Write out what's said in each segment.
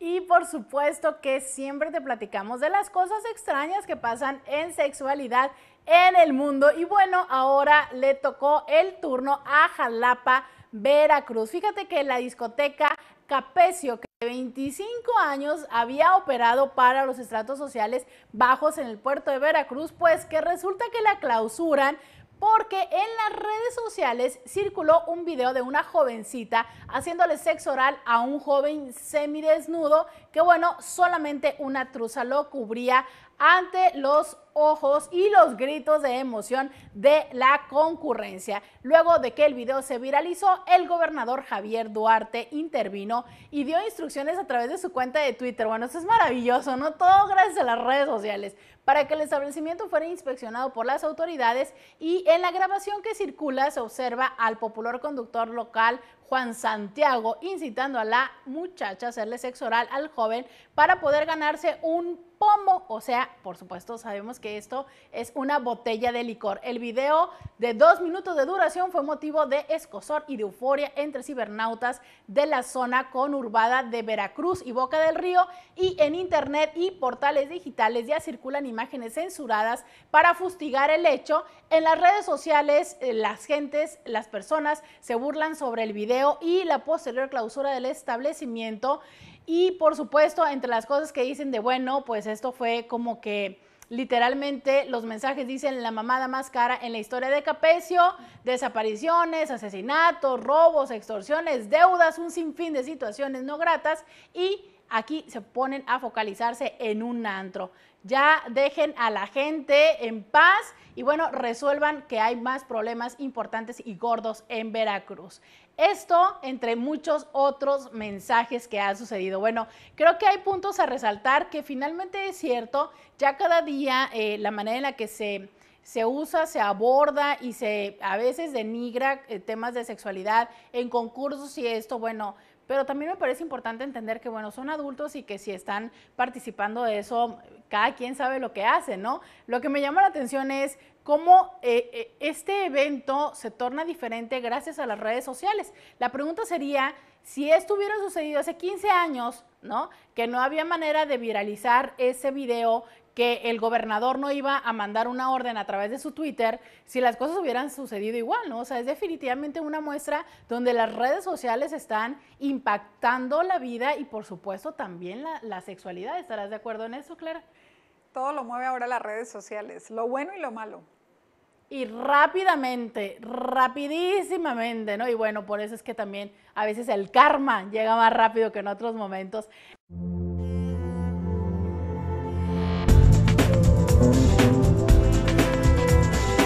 Y por supuesto que siempre te platicamos de las cosas extrañas que pasan en sexualidad en el mundo. Y bueno, ahora le tocó el turno a Jalapa, Veracruz. Fíjate que la discoteca Capecio, que de 25 años había operado para los estratos sociales bajos en el puerto de Veracruz, pues que resulta que la clausuran porque en las redes sociales circuló un video de una jovencita haciéndole sexo oral a un joven semidesnudo que bueno, solamente una truza lo cubría ante los ojos y los gritos de emoción de la concurrencia. Luego de que el video se viralizó, el gobernador Javier Duarte intervino y dio instrucciones a través de su cuenta de Twitter. Bueno, eso es maravilloso, ¿no? Todo gracias a las redes sociales para que el establecimiento fuera inspeccionado por las autoridades y en la grabación que circula se observa al popular conductor local Juan Santiago, incitando a la muchacha a hacerle sexo oral al joven para poder ganarse un pomo. O sea, por supuesto, sabemos que esto es una botella de licor. El video de dos minutos de duración fue motivo de escosor y de euforia entre cibernautas de la zona conurbada de Veracruz y Boca del Río y en internet y portales digitales ya circulan imágenes censuradas para fustigar el hecho. En las redes sociales, eh, las gentes, las personas se burlan sobre el video y la posterior clausura del establecimiento. Y por supuesto, entre las cosas que dicen de, bueno, pues esto fue como que... Literalmente los mensajes dicen la mamada más cara en la historia de Capecio, desapariciones, asesinatos, robos, extorsiones, deudas, un sinfín de situaciones no gratas y aquí se ponen a focalizarse en un antro. Ya dejen a la gente en paz y bueno, resuelvan que hay más problemas importantes y gordos en Veracruz. Esto entre muchos otros mensajes que ha sucedido. Bueno, creo que hay puntos a resaltar que finalmente es cierto, ya cada día eh, la manera en la que se se usa, se aborda y se a veces denigra eh, temas de sexualidad en concursos y esto, bueno, pero también me parece importante entender que, bueno, son adultos y que si están participando de eso, cada quien sabe lo que hace, ¿no? Lo que me llama la atención es cómo eh, eh, este evento se torna diferente gracias a las redes sociales. La pregunta sería, si esto hubiera sucedido hace 15 años, ¿no? Que no había manera de viralizar ese video, que el gobernador no iba a mandar una orden a través de su Twitter si las cosas hubieran sucedido igual, ¿no? O sea, es definitivamente una muestra donde las redes sociales están impactando la vida y por supuesto también la, sexualidad. ¿Estarás de acuerdo en eso, Clara? Todo lo mueve ahora las redes sociales, lo bueno y lo malo. Y rápidamente, rapidísimamente, ¿no? Y bueno, por eso es que también a veces el karma llega más rápido que en otros momentos.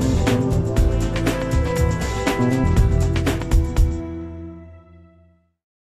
Thank you.